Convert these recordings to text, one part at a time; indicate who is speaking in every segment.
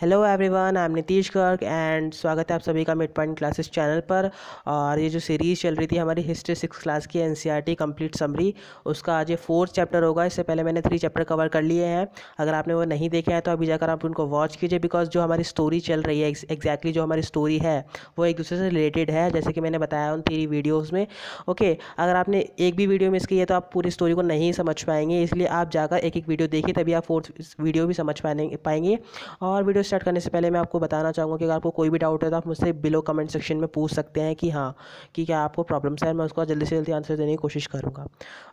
Speaker 1: Hello everyone I am Nitish Garg and स्वागत है आप सभी का मिड पॉइंट क्लासेस चैनल पर और ये जो सीरीज़ चल रही थी हमारी हिस्ट्री सिक्स क्लास की एनसीईआरटी कंप्लीट समरी उसका आज ये फोर्थ चैप्टर होगा इससे पहले मैंने थ्री चैप्टर कवर कर लिए हैं अगर आपने वो नहीं देखे हैं तो अभी जाकर आप उनको वॉच कीजिए बिकॉज जो हमारी स्टोरी चल रही है एग्जैक्टली जो हमारी स्टोरी है वो एक दूसरे से रिलेटेड है जैसे कि मैंने बताया उन थ्री वीडियोज़ में ओके अगर आपने एक भी वीडियो मिस की है तो आप पूरी स्टोरी को नहीं समझ पाएंगे इसलिए आप जाकर एक एक वीडियो देखिए तभी आप फोर्थ वीडियो भी समझ पाएंगे और वीडियो स्टार्ट करने से पहले मैं आपको बताना चाहूँगा कि अगर आपको कोई भी डाउट है तो आप मुझसे बिलो कमेंट सेक्शन में पूछ सकते हैं कि हाँ कि क्या आपको प्रॉब्लम्स है मैं उसका जल्दी से जल्दी आंसर देने की कोशिश करूँगा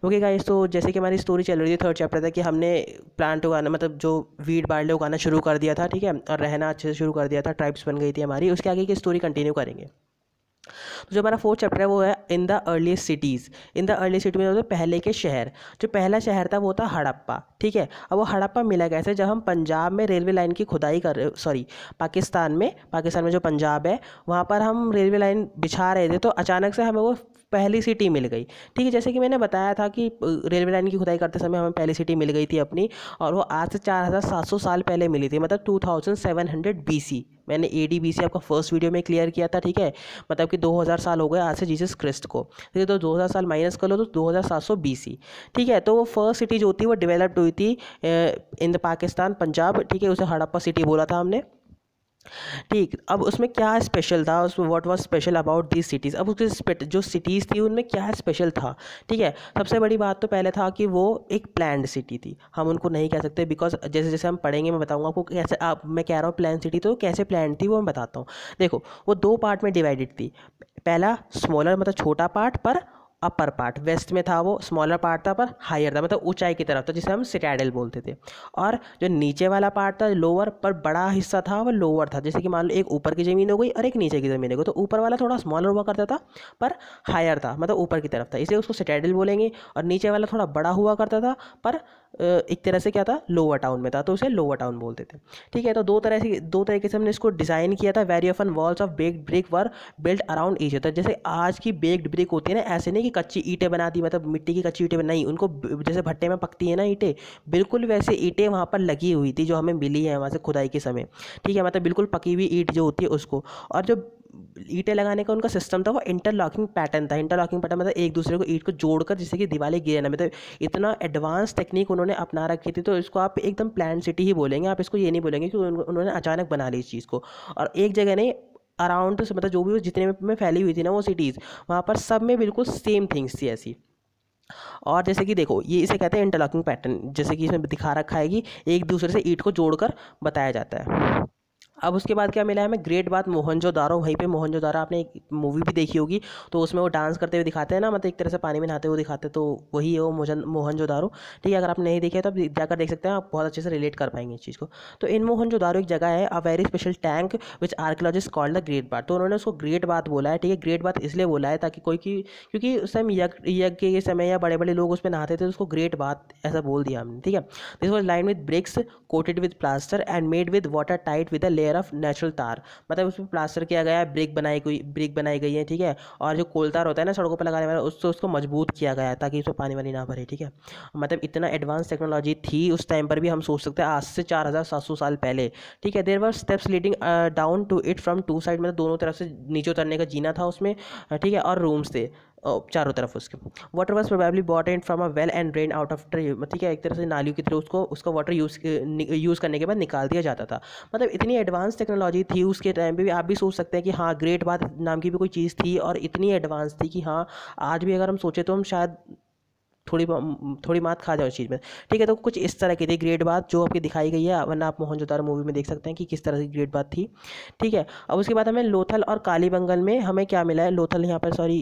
Speaker 1: ओके गाइस तो जैसे कि हमारी स्टोरी चल रही थी थर्ड चैप्टर तक कि हमने प्लांट उगाना मतलब जो वीड बाड़ले उगाना शुरू कर दिया था ठीक है और रहना अच्छे से शुरू कर दिया था ट्राइब्स बन गई थी हमारी उसके आगे की स्टोरी कंटिन्यू करेंगे तो जो हमारा फोर्थ चैप्टर है वो है in the earliest cities in the earliest city में पहले के शहर जो पहला शहर था वो था हड़प्पा ठीक है अब वो हड़प्पा मिला कैसे जब हम पंजाब में रेलवे लाइन की खुदाई कर रहे सॉरी पाकिस्तान में पाकिस्तान में जो पंजाब है वहाँ पर हम रेलवे लाइन बिछा रहे थे तो अचानक से हमें वो पहली सिटी मिल गई ठीक है जैसे कि मैंने बताया था कि रेलवे लाइन की खुदाई करते समय हमें पहली सिटी मिल गई थी अपनी और वो आज से चार हज़ार सात सौ साल पहले मिली थी मतलब two thousand seven hundred B C मैंने ए डी बी सी आपका फर्स्ट वीडियो में क्लियर किया था ठीक है मतलब कि दो हज़ार साल हो गए आज से जीसस क्रिस्ट को ठीक है तो दो हज़ार साल माइनस कर लो तो दो हज़ार सात सौ बी सी ठीक है तो वो फर्स्ट सिटी जो थी वो डेवलप्ड हुई थी इन द पाकिस्तान पंजाब ठीक है उसे हड़प्पा सिटी बोला था हमने ठीक अब उसमें क्या स्पेशल था उसमें what was special about this cities अब उसके जो सिटीज़ थी उनमें क्या स्पेशल था ठीक है सबसे बड़ी बात तो पहले था कि वो एक प्लान सिटी थी हम उनको नहीं कह सकते बिकॉज जैसे जैसे हम पढ़ेंगे मैं बताऊँगा आपको कैसे आप मैं कह रहा हूँ प्लान सिटी तो कैसे प्लान थी वो मैं बताता हूँ देखो वो दो पार्ट में डिवाइडेड थी पहला स्मॉलर मतलब छोटा पार्ट पर अपर पार्ट वेस्ट में था वो स्मॉलर पार्ट था पर हायर था मतलब ऊंचाई की तरफ था जिसे हम सिटाडल बोलते थे और जो नीचे वाला पार्ट था लोअर पर बड़ा हिस्सा था वो लोअर था जैसे कि मान लो एक ऊपर की ज़मीन हो गई और एक नीचे की ज़मीन हो गई तो ऊपर वाला थोड़ा स्मॉलर हुआ करता था पर हायर था मतलब ऊपर की तरफ था इसलिए उसको सिटाडल बोलेंगे और नीचे वाला थोड़ा बड़ा हुआ करता था पर एक तरह से क्या था लोअर टाउन में था तो उसे लोअर टाउन बोलते थे ठीक है तो दो तरह से दो तरीके से हमने इसको डिज़ाइन किया था very often walls of baked brick were built around each other जैसे आज की बेग्ड ब्रिक होती है ना ऐसे नहीं कि कच्ची ईंटें बना दी मतलब मिट्टी की कच्ची ईंटें नहीं उनको जैसे भट्टे में पकती है ना ईंटें बिल्कुल वैसे ईंटें वहाँ पर लगी हुई थी जो हमें मिली है वहाँ से खुदाई के समय ठीक है मतलब बिल्कुल पकी हुई ईंट जो होती है उसको और जो ईंटें लगाने का उनका सिस्टम था वो इंटरलॉकिंग पैटर्न था इंटरलॉकिंग पैटर्न मतलब एक दूसरे को ईट को जोड़कर जिससे कि दिवाली गिरे ना मतलब इतना एडवांस टेक्निक उन्होंने अपना रखी थी तो इसको आप एकदम प्लान सिटी ही बोलेंगे आप इसको ये नहीं बोलेंगे कि उन्होंने अचानक बना ली इस चीज़ को और एक जगह नहीं अराउंड मतलब जो भी वो जितने में फैली हुई थी ना वो सिटीज़ वहाँ पर सब में बिल्कुल सेम थिंग्स थी ऐसी और जैसे कि देखो ये इसे कहते हैं इंटरलॉकिंग पैटर्न जैसे कि इसमें दिखा रखा है कि एक दूसरे से ईट को जोड़कर बताया जाता है अब उसके बाद क्या मिला है हमें ग्रेट बात मोहनजोदारो वहीं पे मोहनजोदारो आपने एक मूवी भी देखी होगी तो उसमें वो डांस करते हुए दिखाते हैं ना मतलब एक तरह से पानी में नहाते हुए दिखाते तो वही है वो मोहन मोहनजोदारो ठीक है अगर आप नहीं देखे तो आप जाकर देख सकते हैं आप बहुत अच्छे से रिलेट कर पाएंगे इस चीज़ को तो इन मोहनजोदारो एक जगह है a very special tank which archaeologist called the great bath तो उन्होंने उसको ग्रेट बात बोला है ठीक है ग्रेट बात इसलिए बोला है ताकि कोई की क्योंकि उस टाइम यज्ञ के समय या बड़े बड़े लोग उस पर नहाते थे तो उसको ग्रेट बात ऐसा बोल दिया हमने ठीक है this was line with bricks coated with plaster and made with water tight with a layer layer of natural tar मतलब उसमें प्लास्टर किया गया है ब्रिक बनाई गई ब्रिक बनाई गई है ठीक है और जो कोल तार होता है ना सड़कों पर लगाने वाला उससे उसको मजबूत किया गया है ताकि उसमें पानी वानी ना भरे ठीक है मतलब इतना एडवांस टेक्नोलॉजी थी उस टाइम पर भी हम सोच सकते हैं आज से चार हज़ार सात सौ साल पहले ठीक है there were steps leading down to it from two side मतलब दोनों तरफ से नीचे उतरने का जीना था उसमें ठीक है और रूम्स थे चारों तरफ उसके water was probably brought and from a well and drain out of मतलब है एक तरह से नालियों के थ्रू उसको उसका वाटर यूज़ यूज़ करने के बाद निकाल दिया जाता था मतलब इतनी एडवांस टेक्नोलॉजी थी उसके टाइम पे भी आप भी सोच सकते हैं कि हाँ ग्रेट बात नाम की भी कोई चीज़ थी और इतनी एडवांस थी कि हाँ आज भी अगर हम सोचें तो हम शायद थोड़ी थोड़ी मात खा जाए उस चीज़ में ठीक है तो कुछ इस तरह की थी ग्रेड बात जो आपकी दिखाई गई है वरना आप मोहनजोदार मूवी में देख सकते हैं कि किस तरह की ग्रेड बात थी ठीक है अब उसके बाद हमें लोथल और काली बंगल में हमें क्या मिला है लोथल यहाँ पर सॉरी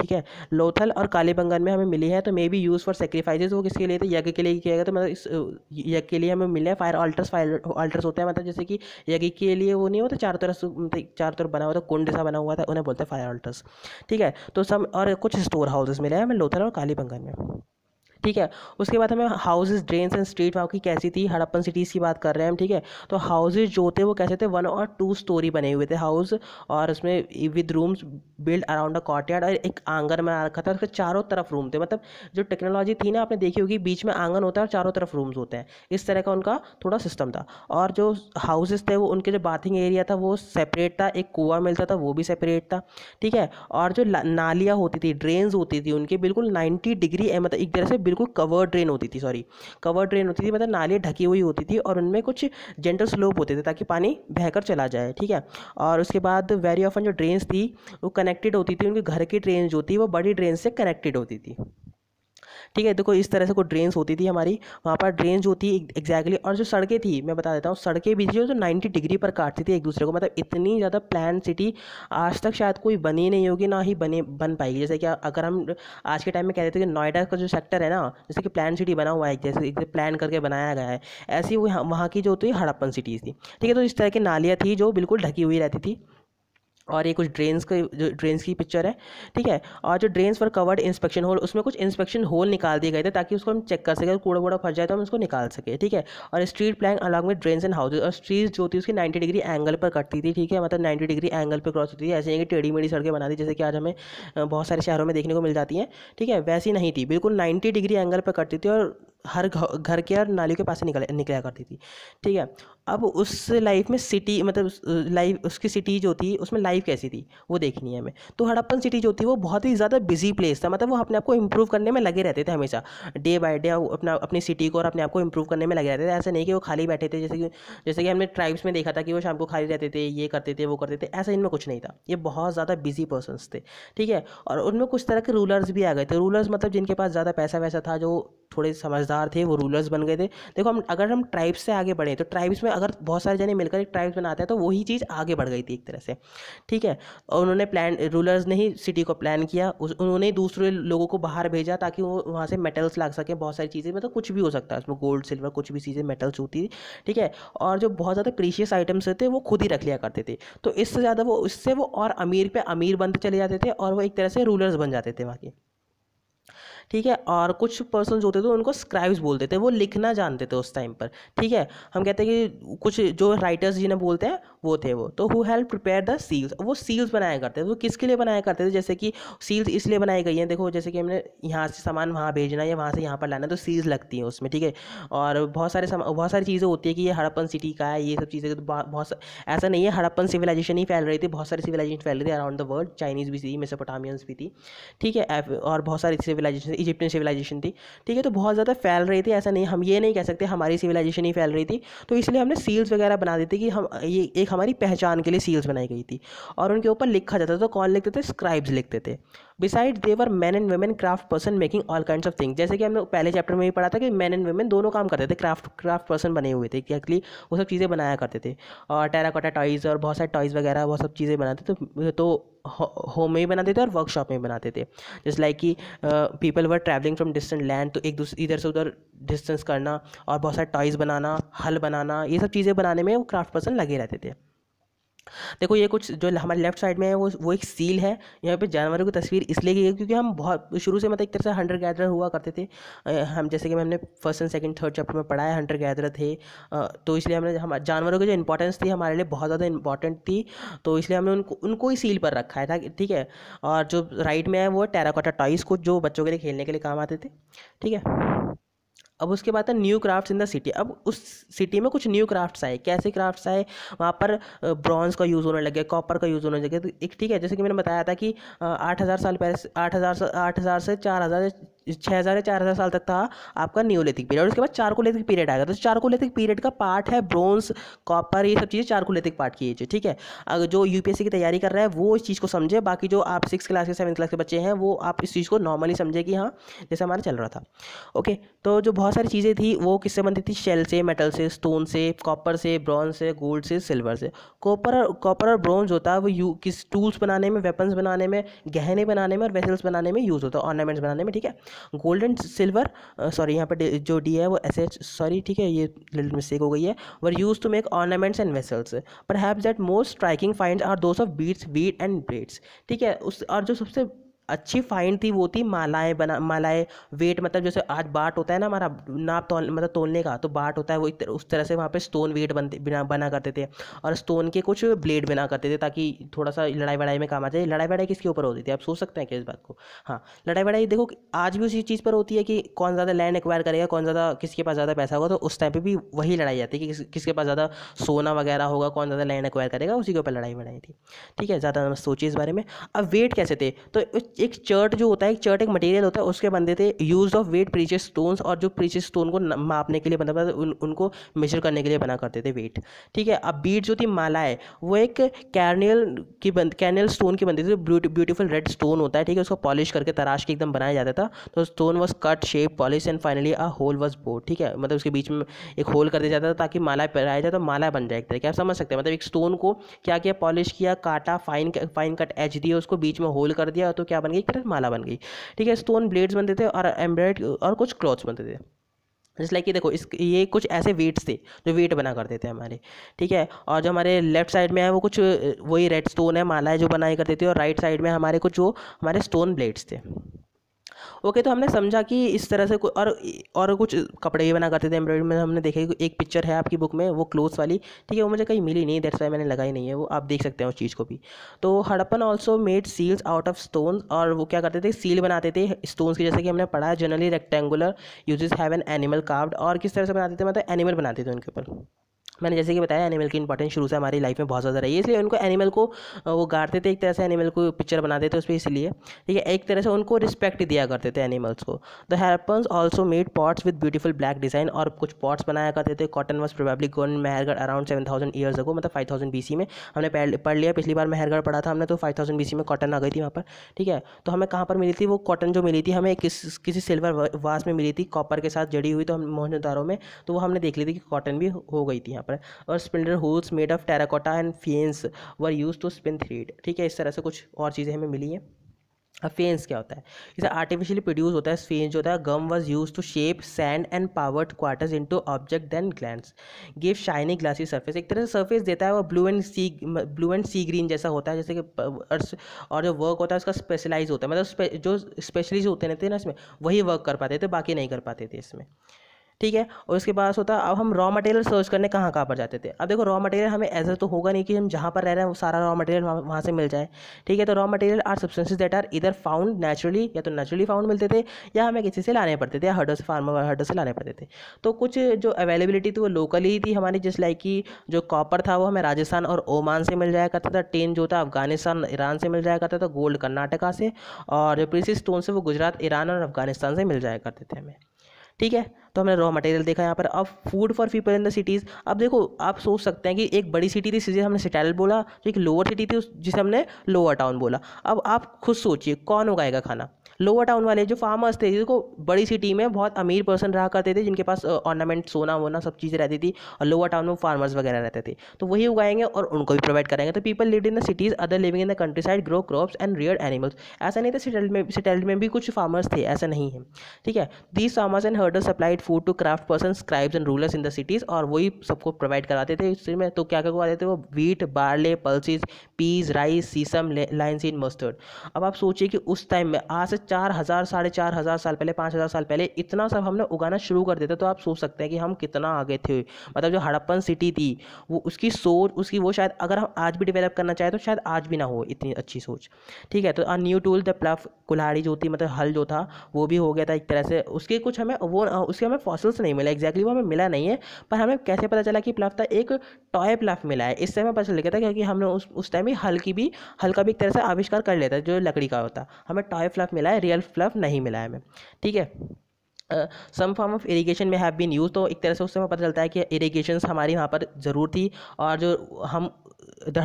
Speaker 1: ठीक है लोथल और काली बंगल में हमें मिली है तो may be used for sacrifices वो किसके लिए थे यज्ञ के लिए किया गया तो मतलब इस यज्ञ के लिए हमें मिले हैं फायर अल्टर्स फायर अल्टर्स होते हैं मतलब जैसे कि यज्ञ के लिए वो नहीं होता चार तरफ मतलब चार तरफ बना हुआ था कुंड सा बना हुआ था उन्हें बोलते हैं फायर अल्टर्स ठीक है तो सब और कुछ स्टोर हाउसेस मिले हैं हमें लोथल और काली बंगल में ठीक है उसके बाद हमें हाउसेज ड्रेन्स एंड स्ट्रीट वहाँ की कैसी थी हड़प्पन सिटीज़ की बात कर रहे हैं हम ठीक है तो हाउसेज जो थे वो कैसे थे वन और टू स्टोरी बने हुए थे हाउस और उसमें with rooms build around a courtyard और एक आंगन बना रखा था उसके चारों तरफ रूम थे मतलब जो टेक्नोलॉजी थी ना आपने देखी होगी बीच में आंगन होता है और चारों तरफ रूम्स होते हैं इस तरह का उनका थोड़ा सिस्टम था और जो हाउसेज थे वो उनके जो बाथिंग एरिया था वो सेपरेट था एक कुआ मिलता था वो भी सेपरेट था ठीक है और जो नालियाँ होती थी ड्रेन्स होती थी उनके बिल्कुल नाइन्टी डिग्री मतलब एक तरह से बिल्कुल बिल्कुल कवर ड्रेन होती थी सॉरी कवर ड्रेन होती थी मतलब नालियाँ ढकी हुई होती थी और उनमें कुछ जेंटल स्लोप होते थे ताकि पानी बहकर चला जाए ठीक है और उसके बाद वेरी ऑफन जो ड्रेन्स थी वो कनेक्टेड होती थी उनके घर की ड्रेन जो थी वो बड़ी ड्रेन से कनेक्टेड होती थी ठीक है देखो इस तरह से कोई ड्रेन्स होती थी हमारी वहाँ पर ड्रेन जो होती है एग्जैक्टली और जो सड़कें थी मैं बता देता हूँ सड़कें भी जो नाइन्टी डिग्री पर काटती थी एक दूसरे को मतलब इतनी ज़्यादा प्लान सिटी आज तक शायद कोई बनी नहीं होगी ना ही बने बन पाएगी जैसे कि अगर हम आज के टाइम में कह देते कि नोएडा का जो सेक्टर है ना जैसे कि प्लान सिटी बना हुआ है जैसे प्लान करके बनाया गया है ऐसी वहाँ की जो होती है हड़प्पन सिटीज़ थी ठीक है तो इस तरह की नालियाँ थी जो बिल्कुल ढकी हुई रहती थी और ये कुछ ड्रेन्स के जो ड्रेन्स की पिक्चर है ठीक है और जो ड्रेन्स पर कवर्ड इंस्पेक्शन होल उसमें कुछ इंस्पेक्शन होल निकाल दिए गए थे ताकि उसको हम चेक कर सकें कूड़ा वूड़ा फंस जाए तो हम उसको निकाल सके ठीक है और स्ट्रीट प्लान अलग में ड्रेन्स एंड हाउसेज और स्ट्रीट जो थी उसकी नाइन्टी डिग्री एंगल पर कटती थी ठीक है मतलब नाइन्टी डिग्री एंगल पर क्रॉस होती थी ऐसे नहीं टेढ़ी मेढ़ी सड़कें बना दी जैसे कि आज हमें बहुत सारे शहरों में देखने को मिल जाती हैं ठीक है वैसी नहीं थी बिल्कुल नाइन्टी डिग्री एंगल पर कटती थी और हर घर के और नालियों के पास से निकल निकला करती थी ठीक है अब उस लाइफ में सिटी मतलब उस लाइफ उसकी सिटी जो थी उसमें लाइफ कैसी थी वो देखनी है हमें तो हड़प्पन सिटी जो थी वो बहुत ही ज़्यादा बिजी प्लेस था मतलब वो अपने आप को इम्प्रूव करने में लगे रहते थे हमेशा डे बाय डे अपना अपनी सिटी को और अपने आप को इम्प्रूव करने में लगे रहते थे ऐसा नहीं कि वो खाली बैठे थे जैसे कि जैसे कि हमने ट्राइब्स में देखा था कि वो शाम को खाली रहते थे ये करते थे वो करते थे ऐसा इनमें कुछ नहीं था ये बहुत ज़्यादा बिजी पर्सनस थे ठीक है और उनमें कुछ तरह के रूलर्स भी आ गए थे रूलर्स मतलब जिनके पास ज़्यादा पैसा वैसा था जो थोड़े समझदार सरदार थे वो रूलर्स बन गए थे देखो हम अगर हम ट्राइब्स से आगे बढ़े तो ट्राइब्स में अगर बहुत सारे जने मिलकर एक ट्राइब्स बनाते हैं तो वही चीज़ आगे बढ़ गई थी एक तरह से ठीक है और उन्होंने प्लान रूलर्स ने ही सिटी को प्लान किया उस उन्होंने दूसरे लोगों को बाहर भेजा ताकि वो वहाँ से मेटल्स ला सकें बहुत सारी चीज़ें मतलब कुछ भी हो सकता है उसमें गोल्ड सिल्वर कुछ भी चीज़ें मेटल्स होती थी ठीक है और जो बहुत ज़्यादा प्रीशियस आइटम्स थे वो खुद ही रख लिया करते थे तो इससे ज़्यादा वो इससे वो और अमीर पे अमीर बनते चले जाते थे और वो एक तरह से रूलर्स बन जाते थे वहाँ के ठीक है और कुछ पर्सन होते थे उनको स्क्राइब्स बोलते थे वो लिखना जानते थे उस टाइम पर ठीक है हम कहते हैं कि कुछ जो राइटर्स जिन्हें बोलते हैं वो थे वो तो who help prepare the seals वो सील्स बनाया करते थे वो किसके लिए बनाया करते थे जैसे कि सील्स इसलिए बनाई गई हैं देखो जैसे कि हमने यहाँ से सामान वहाँ भेजना है या वहाँ से यहाँ पर लाना तो सील्स लगती हैं उसमें ठीक है और बहुत सारे बहुत सारी चीज़ें होती है कि ये हड़प्पन सिटी का है ये सब चीज़ें तो बहुत ऐसा नहीं है हड़प्पन सिविलाइजेशन ही फैल रही थी बहुत सारी सिविलाइजेशन फैल रही थी अराउंड द वर्ल्ड चाइनीज़ भी थी मेसोपोटामियंस भी थी ठीक है और बहुत सारी सिविलाइजेशन इजिप्टियन सिविलाइजेशन थी ठीक है तो बहुत ज़्यादा फैल रही थी ऐसा नहीं हम ये नहीं कह सकते हमारी सिविलाइजेशन ही फैल रही थी तो इसलिए हमने सील्स वगैरह बना दी थी कि हम ये एक हमारी पहचान के लिए सील्स बनाई गई थी और उनके ऊपर लिखा जाता था तो कौन लिखते थे स्क्राइब्स लिखते थे beside their men and women craft person making all kind of thing जैसे कि हमने पहले चैप्टर में भी पढ़ा था कि मैन एंड वेमेन दोनों काम करते थे क्राफ्ट क्राफ्ट पर्सन बने हुए थे एक्जैक्टली वो सब चीज़ें बनाया करते थे और टेराकोटा टॉयज़ और बहुत सारे टॉयज़ वगैरह वो सब चीज़ें बनाते थे तो होम तो में भी बनाते थे और वर्कशॉप में बनाते थे जस्ट लाइक कि people were travelling from distant land तो एक दूसरे इधर से उधर डिस्टेंस करना और बहुत सारे टॉयज़ बनाना हल बनाना ये सब चीज़ें बनाने में वो क्राफ्ट पर्सन लगे रहते थे देखो ये कुछ जो हमारे लेफ्ट साइड में है वो वो एक सील है यहाँ पे जानवरों की तस्वीर इसलिए की है क्योंकि हम बहुत शुरू से मतलब एक तरह से हंटर गैदर हुआ करते थे हम जैसे कि हमने first and second third chapter में पढ़ा है हंटर गैदर थे तो इसलिए हमने हम जानवरों की जो इंपॉर्टेंस थी हमारे लिए बहुत ज़्यादा इंपॉर्टेंट थी तो इसलिए हमने उनको उनको ही सील पर रखा है ठीक है और जो राइट में है वो टेराकोटा टॉयज़ को जो बच्चों के लिए खेलने के लिए काम आते थे ठीक है अब उसके बाद है new crafts in the city अब उस सिटी में कुछ न्यू क्राफ्ट्स आए कैसे क्राफ्ट्स आए वहाँ पर ब्रॉन्ज का यूज़ होने लगे कॉपर का यूज़ होने लगे तो एक ठीक है जैसे कि मैंने बताया था कि आठ हज़ार साल पहले आठ हज़ार आठ हज़ार से चार हज़ार छः हज़ार या चार हज़ार साल तक था आपका न्यूलिथिक पीरियड और उसके बाद चारकोलिथिक पीरियड आएगा तो चारकोलिथिक पीरियड का पार्ट है ब्रोंस कॉपर ये सब चीज़ें चारकोलिथिक पार्ट की चीज़ ठीक है अगर जो यूपीएससी की तैयारी कर रहा है वो इस चीज़ को समझे बाकी जो आप सिक्स क्लास के सेवन क्लास के बच्चे हैं वो आप इस चीज़ को नॉर्मली समझे कि हाँ जैसे हमारा चल रहा था ओके तो जो बहुत सारी चीज़ें थी वो किससे बनती थी शेल से मेटल से स्टोन से कॉपर से ब्रॉन्ज से गोल्ड से सिल्वर से कॉपर कॉपर और ब्रॉन्ज होता है वो यू किस टूल्स बनाने में वेपन्स बनाने में गहने बनाने में और वेसल्स बनाने में यूज़ होता है ऑर्नामेंट्स बनाने में ठीक है गोल्ड एंड सिल्वर सॉरी यहाँ पर जो डी है वो एस एच सॉरी ठीक है ये लिटिल मिस्टेक हो गई है were used to make ornaments and vessels perhaps that most striking find are those of beads weight and blades ठीक है उस और जो सबसे अच्छी फाइंड थी वो थी मालाएँ बना मालाएँ वेट मतलब जैसे आज बाट होता है ना हमारा नाप तोल मतलब तोलने का तो बाट होता है वो उस तरह से वहाँ पे स्टोन वेट बनते बना बना करते थे और स्टोन के कुछ ब्लेड बना करते थे ताकि थोड़ा सा लड़ाई वड़ाई में काम आ जाए लड़ाई वड़ाई किसके ऊपर होती थी आप सोच सकते हैं कि इस बात को हाँ लड़ाई वड़ाई देखो आज भी उसी चीज़ पर होती है कि कौन ज़्यादा लैंड एक्वायर करेगा कौन ज़्यादा किसके पास ज़्यादा पैसा होगा तो उस टाइम पर भी वही लड़ाई जाती है कि किसके पास ज़्यादा सोना वगैरह होगा कौन ज़्यादा लैंड एक्वायर करेगा उसी के ऊपर लड़ाई वड़ाई थी ठीक है ज़्यादा सोचिए इस बारे में अब वेट कैसे थे तो एक चर्ट जो होता है एक चर्ट एक मटेरियल होता है उसके बनते थे use of weight precious stones और जो प्रीचियस स्टोन को मापने के लिए मतलब उन, उनको मेजर करने के लिए बना करते थे वेट ठीक है अब बीट जो थी है वो एक कैरनियल की बन कैरनियल स्टोन की बनती थी ब्यूटीफुल रेड स्टोन होता है ठीक है उसको पॉलिश करके तराश के एकदम बनाया जाता था तो stone was cut shape polished and finally a hole was bored ठीक है मतलब उसके बीच में एक होल कर दिया जाता था ताकि माला पहराया जाए तो माला बन जाए एक आप समझ सकते हैं मतलब एक स्टोन को क्या किया पॉलिश किया काटा फाइन फाइन कट एच दिया उसको बीच में होल कर दिया तो क्या बन गई एक तरह माला बन गई ठीक है स्टोन ब्लेड्स बनते थे और एम्ब्रॉयड और कुछ क्लॉथ्स बनते थे जैसे लाइक ये देखो इस ये कुछ ऐसे वेट्स थे जो वेट बना करते थे हमारे ठीक है और जो हमारे लेफ्ट साइड में है वो कुछ वही रेड स्टोन है माला है जो बनाए करते थे और राइट साइड में हमारे कुछ जो हमारे स्टोन ब्लेड्स थे ओके तो हमने समझा कि इस तरह से और और कुछ कपड़े भी बना करते थे एम्ब्रॉयडरी में हमने देखे एक पिक्चर है आपकी बुक में वो क्लोथ वाली ठीक है वो मुझे कहीं मिली नहीं दैट्स वाई मैंने लगाई नहीं है वो आप देख सकते हैं उस चीज़ को भी तो Harappan also made seals out of stone और वो क्या करते थे सील बनाते थे स्टोन्स की जैसे कि हमने पढ़ा है generally rectangular usually have an animal carved और किस तरह से बनाते थे मतलब एनिमल बनाते थे उनके ऊपर मैंने जैसे कि बताया एनिमल की इंपॉर्टेंस शुरू से हमारी लाइफ में बहुत ज़्यादा रही है इसलिए उनको एनिमल को वो गाड़ते थे एक तरह से एनिमल को पिक्चर बनाते थे उस पर इसलिए ठीक है एक तरह से उनको रिस्पेक्ट दिया करते थे एनिमल्स को the Harappans also made pots with beautiful black design और कुछ पॉट्स बनाया करते थे cotton was probably grown Mehrgarh around seven thousand years ago मतलब फाइव थाउजेंड बीसी सी में हमने पढ़ लिया पिछली बार मेहरगढ़ पढ़ा था हमने तो फाइव थाउजेंड बी सी में कॉटन आ गई थी वहाँ पर ठीक है तो हमें कहाँ पर मिली थी वो कॉटन जो मिली थी हमें किस, किसी सिल्वर वास में मिली थी कॉपर के साथ जड़ी हुई तो हम मोहनदारों में तो वो हमने देख ली थी कि कॉटन भी हो गई थी यहाँ यहाँ पर और spindle whorls made of terracotta and faience were used to spin thread ठीक है इस तरह से कुछ और चीज़ें हमें मिली हैं अब फेंस क्या होता है इसे आर्टिफिशियली प्रोड्यूस होता है फेंस जो होता है gum was used to shape sand and powdered quartz into object then glazed give shiny glassy surface एक तरह से सरफेस देता है वो blue and sea blue and sea green जैसा होता है जैसे कि और जो वर्क होता है उसका स्पेशलाइज होता है मतलब जो स्पेशलिस्ट होते रहते हैं ना इसमें वही वर्क कर पाते थे बाकी नहीं कर पाते थे इसमें ठीक है और उसके बाद होता अब हम रॉ मटेरियल सर्च करने कहाँ कहाँ पर जाते थे अब देखो रॉ मटेरियल हमें ऐसा तो होगा नहीं कि हम जहाँ पर रह रहे हैं वो सारा रॉ मटेरियल वहाँ से मिल जाए ठीक है तो raw material are substances that are either found naturally या तो नेचुरली फाउंड मिलते थे या हमें किसी से लाने पड़ते थे या हर्डर से फार्मर हर्डर से लाने पड़ते थे तो कुछ जो अवेलेबिलिटी थी वो लोकली ही थी हमारी जिस लाइक की जो कॉपर था वो हमें राजस्थान और ओमान से मिल जाया करता था टेन जो था अफगानिस्तान ईरान से मिल जाया करता था गोल्ड कर्नाटका से और जो प्रीसी स्टोन से वो गुजरात ईरान और अफगानिस्तान से मिल जाया करते थे हमें ठीक है तो हमने रॉ मटेरियल देखा यहाँ पर अब food for people in the cities अब देखो आप सोच सकते हैं कि एक बड़ी सिटी थी जिसे हमने सिटेल बोला जो एक लोअर सिटी थी जिसे हमने लोअर टाउन बोला अब आप खुद सोचिए कौन उगाएगा खाना लोअर टाउन वाले जो फार्मर्स थे जिसको बड़ी सिटी में बहुत अमीर पर्सन रहा करते थे जिनके पास ऑर्नामेंट सोना वोना सब चीज़ें रहती थी और लोअर टाउन में फार्मर्स वगैरह रहते थे तो वही उगाएंगे और उनको भी प्रोवाइड करेंगे तो people live in the cities other living in the countryside grow crops and rear animals ऐसा नहीं था सिटल में सिटल में भी कुछ फार्मर्स थे ऐसा नहीं है ठीक है these farmers and herder supplied food to craft person scribes and rulers in the cities और वही सबको प्रोवाइड कराते थे इसी में तो क्या क्या करवाते थे वो wheat barley pulses peas rice sesame linseed mustard अब आप सोचिए कि उस टाइम में आज से चार हज़ार साढ़े चार हज़ार साल पहले पाँच हज़ार साल पहले इतना सब हमने उगाना शुरू कर देता तो आप सोच सकते हैं कि हम कितना आगे थे मतलब जो हड़प्पन सिटी थी वो उसकी सोच उसकी वो शायद अगर हम आज भी डेवलप करना चाहें तो शायद आज भी ना हो इतनी अच्छी सोच ठीक है तो a new tool the plough कुल्हाड़ी जो थी मतलब हल जो था वो भी हो गया था एक तरह से उसके कुछ हमें वो उसके हमें फॉसल्स नहीं मिला एग्जैक्टली वो हमें मिला नहीं है पर हमें कैसे पता चला कि प्लफ था एक टॉय प्लफ मिला है इससे हमें पता चल गया था क्योंकि हमने उस उस टाइम ही हल की भी हल का भी एक तरह से आविष्कार कर लेता जो लकड़ी का होता हमें टॉय प्लफ मिला है है रियल फ्लफ नहीं मिला है हमें ठीक है some form of irrigation may have been used तो एक तरह से उससे हमें पता चलता है कि इरीगेशन हमारी वहाँ पर ज़रूर थी और जो हम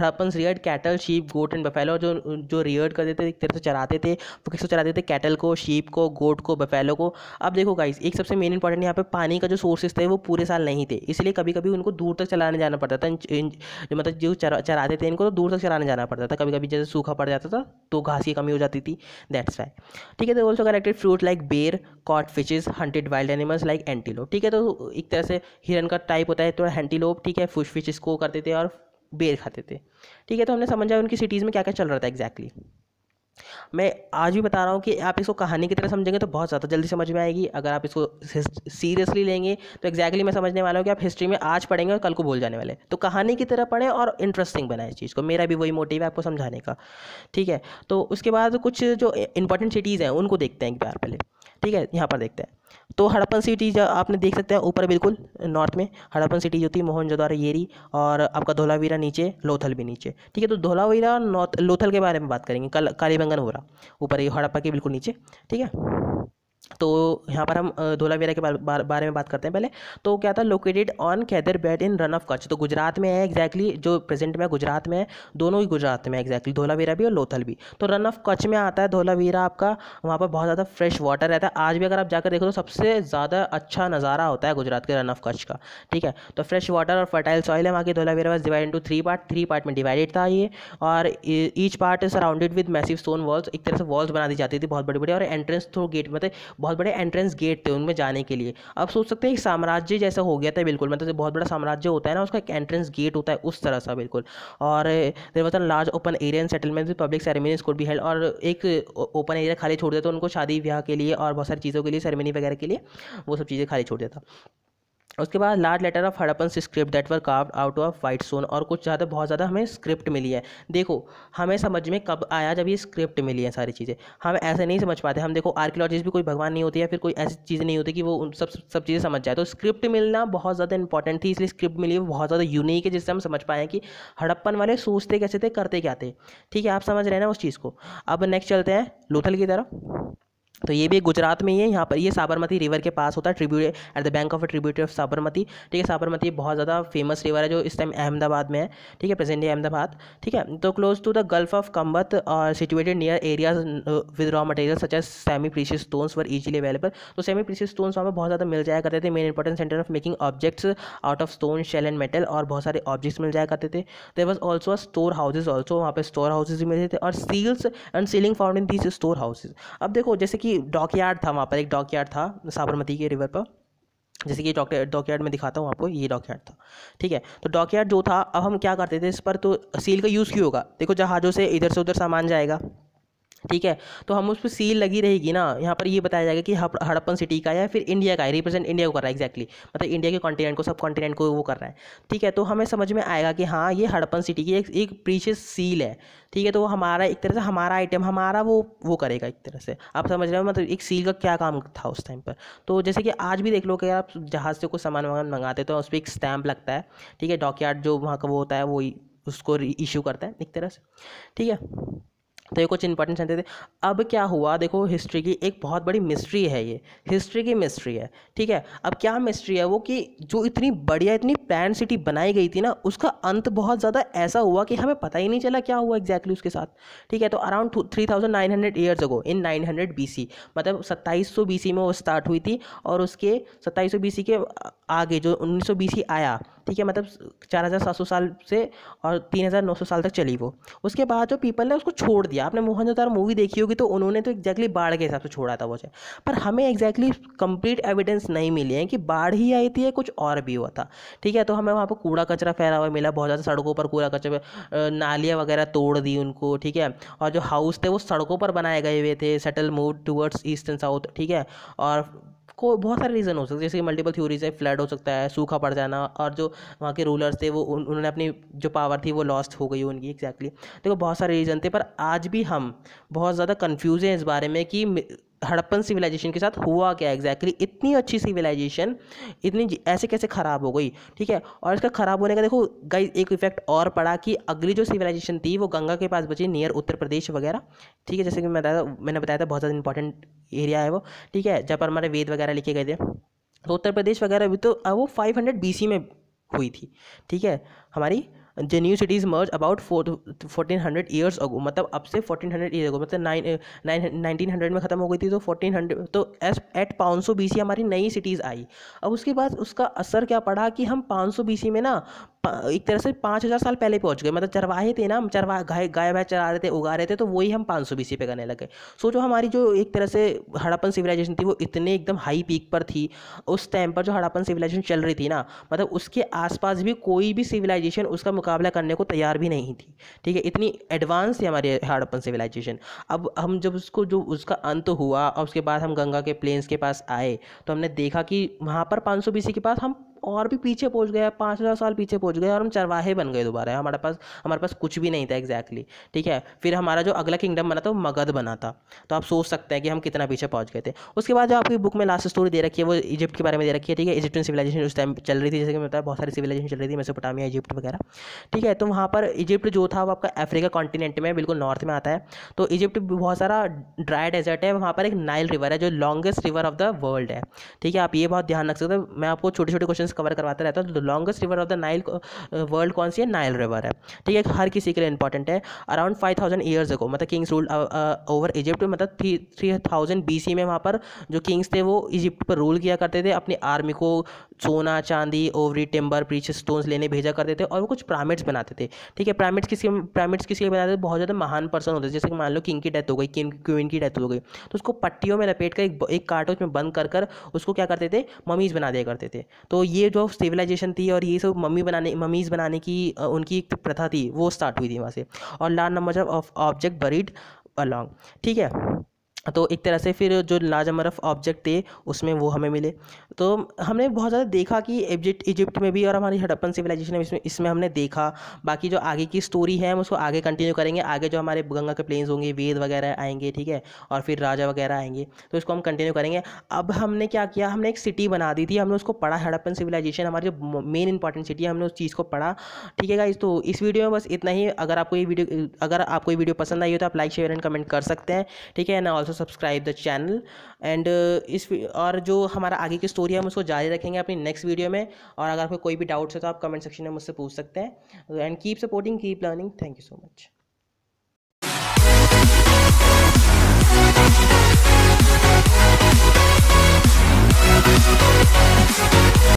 Speaker 1: Harappans reared cattle sheep goat and buffalo जो जो रियर्ड करते थे एक तरह से चराते थे वो किसको चराते थे कैटल को शीप को गोट को बफेलो को अब देखो गाइस एक सबसे मेन इंपॉर्टेंट यहाँ पे पानी का जो सोर्सेस थे वो पूरे साल नहीं थे इसलिए कभी कभी उनको दूर तक चलाने जाना पड़ता था जो मतलब जो चरा चराते थे इनको तो दूर तक चलाने जाना पड़ता था कभी कभी जैसे सूखा पड़ जाता था तो घास की कमी हो जाती थी दैट्स वाई ठीक है तो also collected fruit like ber caught fishes hunted wild animals like antelope ठीक है तो एक तरह से हिरन का टाइप होता है थोड़ा तो एंटीलोप ठीक है फुश फिश इसको करते थे और बेर खाते थे ठीक है तो हमने समझा उनकी सिटीज़ में क्या क्या चल रहा था एग्जैक्टली मैं आज भी बता रहा हूँ कि आप इसको कहानी की तरह समझेंगे तो बहुत ज़्यादा जल्दी समझ में आएगी अगर आप इसको सीरियसली लेंगे तो एग्जैक्टली exactly मैं समझने वाला हूँ कि आप हिस्ट्री में आज पढ़ेंगे और कल को भूल जाने वाले तो कहानी की तरह पढ़ें और इंटरेस्टिंग बनाएं इस चीज़ को मेरा भी वही मोटिव है आपको समझाने का ठीक है तो उसके बाद कुछ जो इंपॉर्टेंट सिटीज़ हैं उनको देखते हैं एक बार पहले ठीक है यहाँ पर देखते हैं तो हड़प्पन सिटी जो आपने देख सकते हैं ऊपर बिल्कुल नॉर्थ में हड़प्पन सिटी जो थी मोहनजोदारो येरी और आपका धोलावीरा नीचे लोथल भी नीचे ठीक है तो धोलावीरा नॉर्थ लोथल के बारे में बात करेंगे कल कालीबंगन हो रहा ऊपर ये हड़प्पा के बिल्कुल नीचे ठीक है तो यहाँ पर हम धोलावीरा के बारे, में बात करते हैं पहले तो क्या था located on Khadir Bet in Rann of Kutch तो गुजरात में है एग्जैक्टली exactly, जो प्रेजेंट में गुजरात में है दोनों ही गुजरात में एग्जैक्टली धोलावीरा भी और लोथल भी तो रन ऑफ कच्छ में आता है धोलावीरा आपका वहाँ पर बहुत ज़्यादा फ्रेश वाटर रहता है आज भी अगर आप जाकर देखो तो सबसे ज़्यादा अच्छा नज़ारा होता है गुजरात के रन ऑफ कच्छ का ठीक है तो फ्रेश वाटर और फर्टाइल सॉइल है वहाँ की धोलावीरा बस divide into three part three part में डिवाइडेड था ये और each part surrounded with massive stone walls एक तरह से वॉल्स बना दी जाती थी बहुत बड़ी बड़ी और एंट्रेंस थ्रू गेट मतलब बहुत बड़े एंट्रेंस गेट थे उनमें जाने के लिए अब सोच सकते हैं एक साम्राज्य जैसा हो गया था बिल्कुल मतलब जो बहुत बड़ा साम्राज्य होता है ना उसका एक एंट्रेंस गेट होता है उस तरह सा बिल्कुल और there was large open area and settlement भी पब्लिक सेरेमनीज कोड भी हेल्ड और एक ओपन एरिया खाली छोड़ देता उनको शादी ब्याह के लिए और बहुत सारी चीज़ों के लिए सेरेमनी वगैरह के लिए वो सब चीज़ें खाली छोड़ देता उसके बाद large letter of Harappan script that were carved out of white stone और कुछ ज़्यादा बहुत ज़्यादा हमें स्क्रिप्ट मिली है देखो हमें समझ में कब आया जब ये स्क्रिप्ट मिली है सारी चीज़ें हम ऐसे नहीं समझ पाते हम देखो आर्कियोलॉजिस्ट भी कोई भगवान नहीं होती है फिर कोई ऐसी चीज़ें नहीं होती कि वो सब सब चीज़ें समझ जाए तो स्क्रिप्ट मिलना बहुत ज़्यादा इंपॉर्टेंट थी इसलिए स्क्रिप्ट मिली बहुत ज़्यादा यूनिक है जिससे हम समझ पाए कि हड़प्पन वाले सोचते कैसे थे करते क्या थे ठीक है आप समझ रहे हैं ना उस चीज़ को अब नेक्स्ट चलते हैं लोथल की तरफ तो ये भी गुजरात में ही है यहाँ पर ये साबरमती रिवर के पास होता है tribute at the bank of a of Sabarmati ठीक है साबरमती बहुत ज़्यादा फेमस रिवर है जो इस टाइम अहमदाबाद में है ठीक है प्रेजेंटली अहमदाबाद ठीक है तो close to the gulf of Khambhat और situated near areas with raw material such as semi precious stones were easily available तो सेमी प्रीशियस स्टोन्स वहाँ पर बहुत ज़्यादा मिल जाया करते थे main important centre of making objects out of stone shell and metal और बहुत सारे ऑब्जेक्ट्स मिल जाया करते थे there was also store houses also वहाँ पर स्टोर हाउसेज भी मिलते थे और seals and sealing found in these store houses अब देखो जैसे कि डॉक यार्ड था वहाँ पर एक डॉक यार्ड था साबरमती के रिवर पर जैसे कि डॉक यार्ड में दिखाता हूँ आपको ये डॉक यार्ड था ठीक है तो डॉक यार्ड जो था अब हम क्या करते थे इस पर तो सील का यूज़ क्यों होगा देखो जहाज़ों से इधर से उधर सामान जाएगा ठीक है तो हम उस पर सील लगी रहेगी ना यहाँ पर ये यह बताया जाएगा कि हड़प्पन सिटी का या फिर इंडिया का है रिप्रेजेंट इंडिया को कर रहा है एक्जैक्टली मतलब इंडिया के कॉन्टिनेंट को सब कॉन्टिनेंट को वो कर रहा है ठीक है तो हमें समझ में आएगा कि हाँ ये हड़प्पन सिटी की एक, एक प्रीशियस सील है ठीक है तो वो हमारा एक तरह से हमारा आइटम हमारा वो वो करेगा एक तरह से आप समझ रहे हो मतलब एक सील का क्या काम था उस टाइम पर तो जैसे कि आज भी देख लो कि आप जहाज़ से कुछ सामान वामान मंगाते तो उस पर एक स्टैम्प लगता है ठीक है यार्ड जो वहाँ का वो होता है वो उसको इशू करता है एक तरह से ठीक है तो ये कुछ इंपॉर्टेंट सेंटेंस थे अब क्या हुआ देखो हिस्ट्री की एक बहुत बड़ी मिस्ट्री है ये हिस्ट्री की मिस्ट्री है ठीक है अब क्या मिस्ट्री है वो कि जो इतनी बढ़िया इतनी प्लान सिटी बनाई गई थी ना उसका अंत बहुत ज़्यादा ऐसा हुआ कि हमें पता ही नहीं चला क्या हुआ एग्जैक्टली उसके साथ ठीक है तो around three thousand nine hundred years ago in nine hundred B C मतलब सत्ताईस सौ बी सी में वो स्टार्ट हुई थी और उसके सत्ताईस सौ बी सी के आगे जो उन्नीस सौ बी सी आया ठीक है मतलब चार हज़ार सात सौ साल से और तीन हज़ार नौ सौ साल तक चली वो उसके बाद जो पीपल ने उसको छोड़ दिया आपने मोहन जोदार मूवी देखी होगी तो उन्होंने तो एक्जैक्टली बाढ़ के हिसाब से छोड़ा था वो पर हमें एक्जैक्टली कंप्लीट एविडेंस नहीं मिली है कि बाढ़ ही आई थी या कुछ और भी हुआ था ठीक है तो हमें वहाँ पर कूड़ा कचरा फैला हुआ मिला बहुत ज़्यादा सड़कों पर कूड़ा कचरा नालियाँ वगैरह तोड़ दी उनको ठीक है और जो हाउस थे वो सड़कों पर बनाए गए हुए थे settle move towards east and south ठीक है और को बहुत सारे रीज़न हो सकते हैं जैसे कि मल्टीपल थ्योरीज है फ्लड हो सकता है सूखा पड़ जाना और जो वहाँ के रूलर्स थे वो उन्होंने अपनी जो पावर थी वो लॉस्ट हो गई उनकी एक्जैक्टली exactly. देखो बहुत सारे रीज़न थे पर आज भी हम बहुत ज़्यादा कन्फ्यूज़ हैं इस बारे में कि हड़प्पन सिविलाइजेशन के साथ हुआ क्या एग्जैक्टली exactly? इतनी अच्छी सिविलाइजेशन इतनी ऐसे कैसे ख़राब हो गई ठीक है और इसका ख़राब होने का देखो गई एक इफेक्ट और पड़ा कि अगली जो सिविलाइजेशन थी वो गंगा के पास बची नियर उत्तर प्रदेश वगैरह ठीक है जैसे कि मैं बताया था मैंने बताया था बहुत ज़्यादा इंपॉर्टेंट एरिया है वो ठीक है जहाँ पर हमारे वेद वगैरह लिखे गए थे तो उत्तर प्रदेश वगैरह भी तो वो फाइव हंड्रेड बी में हुई थी ठीक है हमारी जो new cities merge about fourteen hundred years ago मतलब अब से फोर्टीन हंड्रेड ईयर अगो मतलब नाइनटीन हंड्रेड eh, में ख़त्म हो गई थी तो फोर्टीन हंड्रेड तो एस एट पाँच सौ बी सी हमारी नई सिटीज़ आई अब उसके बाद उसका असर क्या पड़ा कि हम पाँच सौ बी सी में ना एक तरह से पाँच हज़ार साल पहले पहुंच गए मतलब चरवाहे थे ना हम चरवा गाय गाय भैंस चरा रहे थे उगा रहे थे तो वही हम पाँच सौ बीस पे करने लगे सोचो हमारी जो एक तरह से हड़प्पन सिविलाइजेशन थी वो इतने एकदम हाई पीक पर थी उस टाइम पर जो हड़प्पन सिविलाइजेशन चल रही थी ना मतलब उसके आसपास भी कोई भी सिविलाइजेशन उसका मुकाबला करने को तैयार भी नहीं थी ठीक है इतनी एडवांस थी हमारी हड़प्पन सिविलाइजेशन अब हम जब उसको जो उसका अंत हुआ और उसके बाद हम गंगा के प्लेन्स के पास आए तो हमने देखा कि वहाँ पर पाँच सौ बीसी के पास हम और भी पीछे पहुंच गया पाँच हज़ार साल पीछे पहुंच गया और हम चरवाहे बन गए दोबारा हमारे पास हमारे पास कुछ भी नहीं था एग्जैक्टली exactly, ठीक है फिर हमारा जो अगला किंगडम बना था वो मगध बना था तो आप सोच सकते हैं कि हम कितना पीछे पहुँच गए थे उसके बाद जो आपकी बुक में लास्ट स्टोरी दे रखी है वो इजिप्ट के बारे में दे रखी है ठीक है इजिप्टन सिविलाइजेशन उस टाइम चल रही थी जैसे कि मैं बहुत सारी सिविलाइजेशन चल रही थी पटामिया इजिप्ट वगैरह ठीक है तो वहाँ पर इजिप्ट जो था वो आपका अफ्रीका कॉन्टिनेंट में बिल्कुल नॉर्थ में आता है तो इजिप्ट बहुत सारा ड्राई डेजर्ट है वहाँ पर एक नाइल रिवर है जो longest river of the world है ठीक है आप ये बहुत ध्यान रख सकते हो मैं आपको छोटे छोटे क्वेश्चन न्यूज़ कवर करवाता रहता है तो longest river of the Nile world कौन सी है नाइल रिवर है ठीक है हर किसी के लिए इंपॉर्टेंट है अराउंड फाइव थाउजेंड ईयर्स को मतलब किंग्स रूल ओवर इजिप्ट मतलब three three thousand B C में वहाँ पर जो किंग्स थे वो इजिप्ट पर रूल किया करते थे अपनी आर्मी को सोना चांदी ओवरी टिम्बर प्रीच स्टोन्स लेने भेजा करते थे और वो कुछ प्रामिड्स बनाते थे ठीक है प्रामिड्स किसी प्रामिड्स किसी के बनाते थे बहुत ज़्यादा महान पर्सन होते थे जैसे कि मान लो किंग की डेथ हो गई किंग क्वीन की डेथ हो गई तो उसको पट्टियों में लपेट कर एक, एक कार्टोज में बंद कर कर उसको क्या करते थे ममीज़ बना दिया करते थे तो ये ये जो स्टेबलाइजेशन थी और ये सब मम्मी बनाने मम्मीज़ बनाने की उनकी एक प्रथा थी वो स्टार्ट हुई थी वहाँ से और last number of object buried along ठीक है तो एक तरह से फिर जो लाजमरफ ऑब्जेक्ट थे उसमें वो हमें मिले तो हमने बहुत ज़्यादा देखा कि इजिप्ट इजिप्ट में भी और हमारी हड़प्पन सिविलाइजेशन में इसमें इसमें हमने देखा बाकी जो आगे की स्टोरी है हम उसको आगे कंटिन्यू करेंगे आगे जो हमारे गंगा के प्लेन्स होंगे वेद वगैरह आएंगे ठीक है और फिर राजा वगैरह आएंगे तो इसको हम कंटिन्यू करेंगे अब हमने क्या किया हमने एक सिटी बना दी थी हमने उसको पढ़ा हड़प्पन सिविलाइजेशन हमारी जो मेन इंपॉर्टेंट सिटी है हमने उस चीज़ को पढ़ा ठीक है इस तो इस वीडियो में बस इतना ही अगर आपको ये वीडियो अगर आपको ये वीडियो पसंद आई हो तो आप लाइक शेयर एंड कमेंट कर सकते हैं ठीक है ना also also subscribe the channel and इस और जो हमारा आगे की स्टोरी है हम उसको जारी रखेंगे अपनी नेक्स्ट वीडियो में और अगर आपको कोई भी डाउट्स है तो आप कमेंट सेक्शन में मुझसे पूछ सकते हैं and keep supporting keep learning thank you so much We'll be right back.